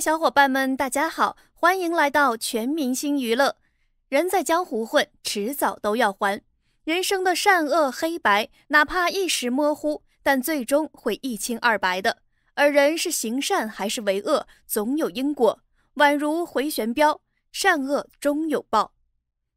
小伙伴们，大家好，欢迎来到全民星娱乐。人在江湖混，迟早都要还。人生的善恶黑白，哪怕一时模糊，但最终会一清二白的。而人是行善还是为恶，总有因果，宛如回旋镖，善恶终有报。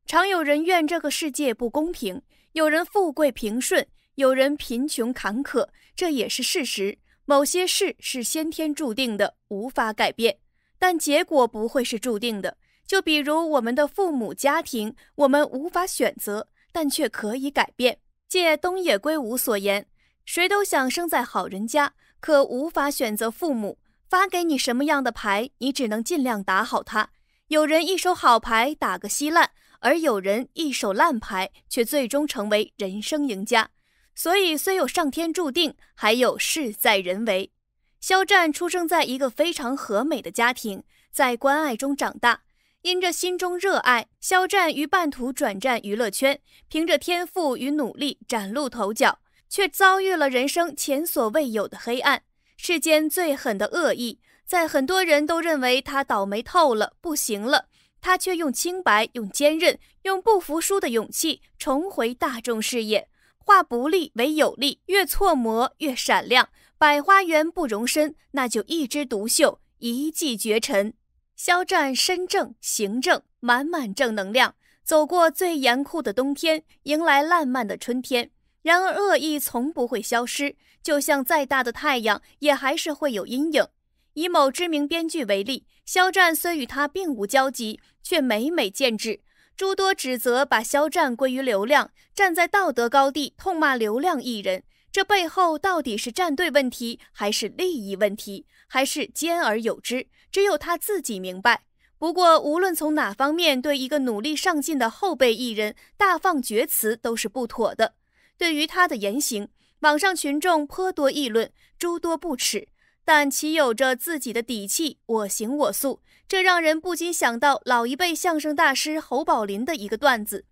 常有人怨这个世界不公平，有人富贵平顺，有人贫穷坎坷，这也是事实。某些事是先天注定的，无法改变，但结果不会是注定的。就比如我们的父母、家庭，我们无法选择，但却可以改变。借东野圭吾所言：“谁都想生在好人家，可无法选择父母发给你什么样的牌，你只能尽量打好它。有人一手好牌打个稀烂，而有人一手烂牌却最终成为人生赢家。”所以，虽有上天注定，还有事在人为。肖战出生在一个非常和美的家庭，在关爱中长大。因着心中热爱，肖战于半途转战娱乐圈，凭着天赋与努力崭露头角，却遭遇了人生前所未有的黑暗，世间最狠的恶意。在很多人都认为他倒霉透了、不行了，他却用清白、用坚韧、用不服输的勇气，重回大众视野。化不利为有利，越挫磨越闪亮。百花园不容身，那就一枝独秀，一骑绝尘。肖战身正行正，满满正能量，走过最严酷的冬天，迎来烂漫的春天。然而恶意从不会消失，就像再大的太阳，也还是会有阴影。以某知名编剧为例，肖战虽与他并无交集，却每每见之。诸多指责把肖战归于流量，站在道德高地痛骂流量艺人，这背后到底是站队问题，还是利益问题，还是兼而有之？只有他自己明白。不过，无论从哪方面对一个努力上进的后辈艺人大放厥词都是不妥的。对于他的言行，网上群众颇多议论，诸多不耻。但其有着自己的底气，我行我素，这让人不禁想到老一辈相声大师侯宝林的一个段子：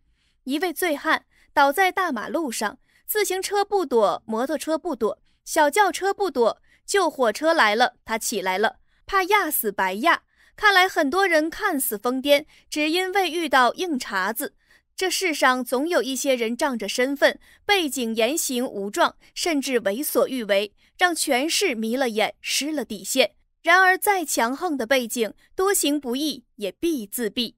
一位醉汉倒在大马路上，自行车不躲，摩托车不躲，小轿车不躲，救火车来了，他起来了，怕压死白压。看来很多人看似疯癫，只因为遇到硬茬子。这世上总有一些人仗着身份、背景、言行无状，甚至为所欲为。让权势迷了眼，失了底线。然而，再强横的背景，多行不义也必自毙。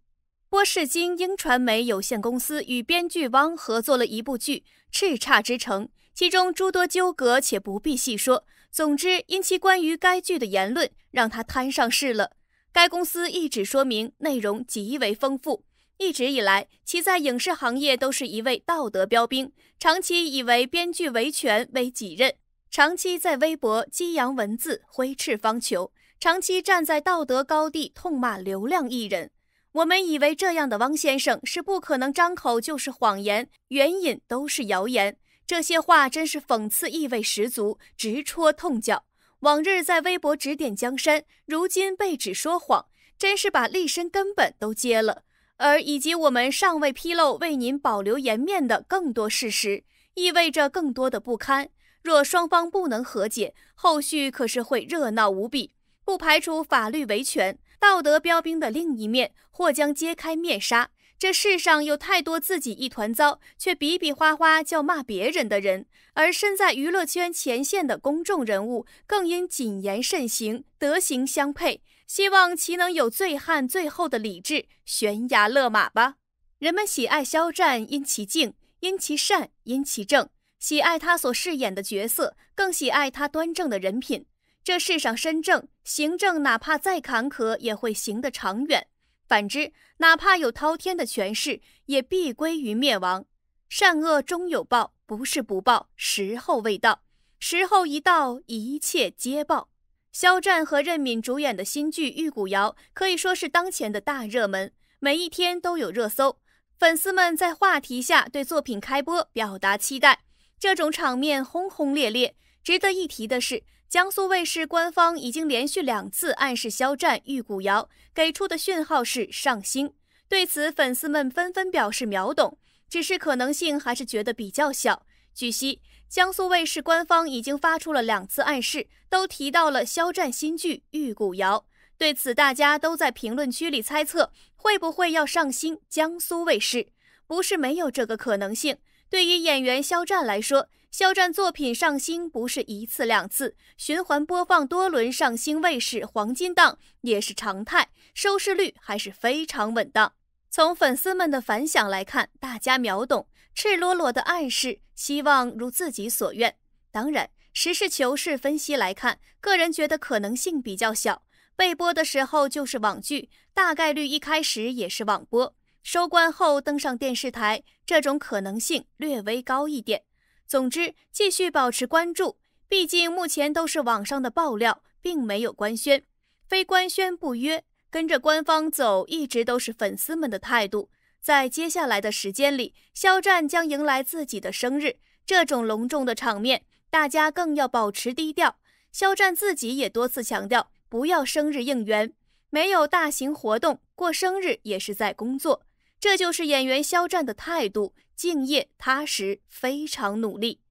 波士金鹰传媒有限公司与编剧汪合作了一部剧《叱咤之城》，其中诸多纠葛且不必细说。总之，因其关于该剧的言论，让他摊上事了。该公司一纸说明内容极为丰富。一直以来，其在影视行业都是一位道德标兵，长期以为编剧维权为己任。长期在微博激扬文字、挥斥方遒，长期站在道德高地痛骂流量艺人。我们以为这样的汪先生是不可能张口就是谎言、援引都是谣言。这些话真是讽刺意味十足，直戳痛脚。往日在微博指点江山，如今被指说谎，真是把立身根本都揭了。而以及我们尚未披露、为您保留颜面的更多事实，意味着更多的不堪。若双方不能和解，后续可是会热闹无比。不排除法律维权、道德标兵的另一面或将揭开面纱。这世上有太多自己一团糟，却比比划划叫骂别人的人，而身在娱乐圈前线的公众人物更应谨言慎行，德行相配。希望其能有醉汉最后的理智，悬崖勒马吧。人们喜爱肖战，因其静，因其善，因其正。喜爱他所饰演的角色，更喜爱他端正的人品。这世上身正行正，哪怕再坎坷，也会行得长远；反之，哪怕有滔天的权势，也必归于灭亡。善恶终有报，不是不报，时候未到。时候一到，一切皆报。肖战和任敏主演的新剧《玉骨遥》可以说是当前的大热门，每一天都有热搜。粉丝们在话题下对作品开播表达期待。这种场面轰轰烈烈。值得一提的是，江苏卫视官方已经连续两次暗示肖战《玉骨遥》给出的讯号是上星。对此，粉丝们纷纷表示秒懂，只是可能性还是觉得比较小。据悉，江苏卫视官方已经发出了两次暗示，都提到了肖战新剧《玉骨遥》。对此，大家都在评论区里猜测，会不会要上星江苏卫视？不是没有这个可能性。对于演员肖战来说，肖战作品上星不是一次两次，循环播放多轮上星卫视黄金档也是常态，收视率还是非常稳当。从粉丝们的反响来看，大家秒懂，赤裸裸的暗示，希望如自己所愿。当然，实事求是分析来看，个人觉得可能性比较小。被播的时候就是网剧，大概率一开始也是网播。收官后登上电视台，这种可能性略微高一点。总之，继续保持关注，毕竟目前都是网上的爆料，并没有官宣，非官宣不约。跟着官方走，一直都是粉丝们的态度。在接下来的时间里，肖战将迎来自己的生日，这种隆重的场面，大家更要保持低调。肖战自己也多次强调，不要生日应援，没有大型活动，过生日也是在工作。这就是演员肖战的态度，敬业踏实，非常努力，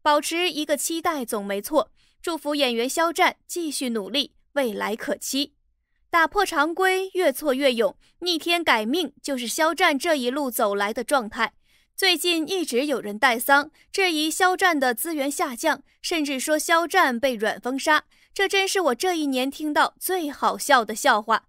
保持一个期待总没错。祝福演员肖战继续努力，未来可期。打破常规，越挫越勇，逆天改命，就是肖战这一路走来的状态。最近一直有人带丧，质疑肖战的资源下降，甚至说肖战被软封杀，这真是我这一年听到最好笑的笑话。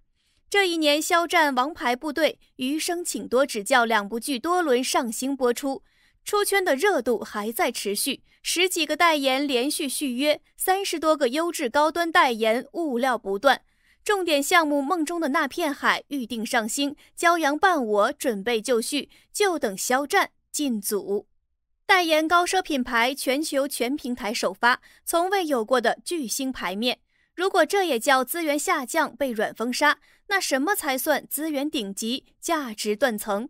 这一年，肖战《王牌部队》《余生请多指教》两部剧多轮上星播出，出圈的热度还在持续，十几个代言连续续约，三十多个优质高端代言物料不断。重点项目《梦中的那片海》预定上星，《骄阳伴我》准备就绪，就等肖战进组，代言高奢品牌，全球全平台首发，从未有过的巨星牌面。如果这也叫资源下降被软封杀？那什么才算资源顶级、价值断层？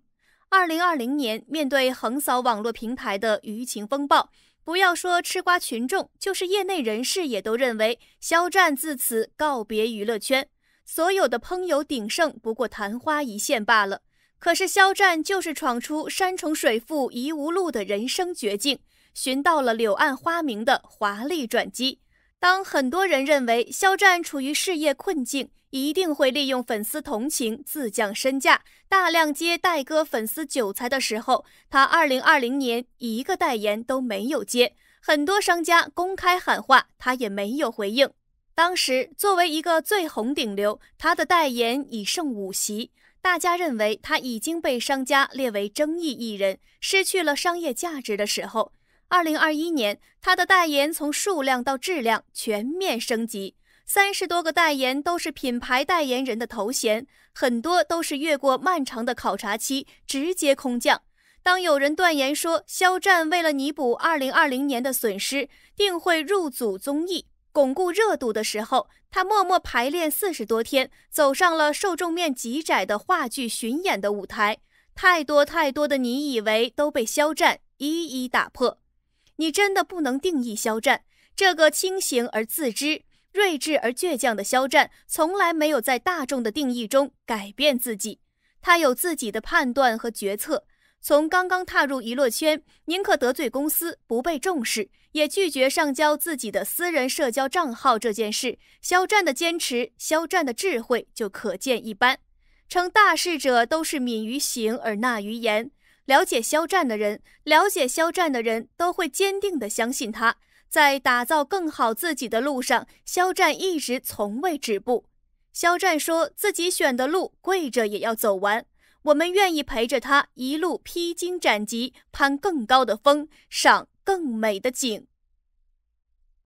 二零二零年，面对横扫网络平台的舆情风暴，不要说吃瓜群众，就是业内人士也都认为，肖战自此告别娱乐圈，所有的喷友鼎盛不过昙花一现罢了。可是，肖战就是闯出山重水复疑无路的人生绝境，寻到了柳暗花明的华丽转机。当很多人认为肖战处于事业困境，一定会利用粉丝同情自降身价，大量接代歌粉丝韭菜的时候，他二零二零年一个代言都没有接，很多商家公开喊话，他也没有回应。当时作为一个最红顶流，他的代言已剩五席，大家认为他已经被商家列为争议艺人，失去了商业价值的时候，二零二一年他的代言从数量到质量全面升级。三十多个代言都是品牌代言人的头衔，很多都是越过漫长的考察期直接空降。当有人断言说肖战为了弥补二零二零年的损失，定会入组综艺巩固热度的时候，他默默排练四十多天，走上了受众面极窄的话剧巡演的舞台。太多太多的你以为都被肖战一一打破。你真的不能定义肖战，这个清醒而自知。睿智而倔强的肖战，从来没有在大众的定义中改变自己。他有自己的判断和决策。从刚刚踏入娱乐圈，宁可得罪公司不被重视，也拒绝上交自己的私人社交账号这件事，肖战的坚持，肖战的智慧就可见一斑。成大事者都是敏于行而讷于言。了解肖战的人，了解肖战的人都会坚定地相信他。在打造更好自己的路上，肖战一直从未止步。肖战说自己选的路，跪着也要走完。我们愿意陪着他一路披荆斩棘，攀更高的峰，赏更美的景。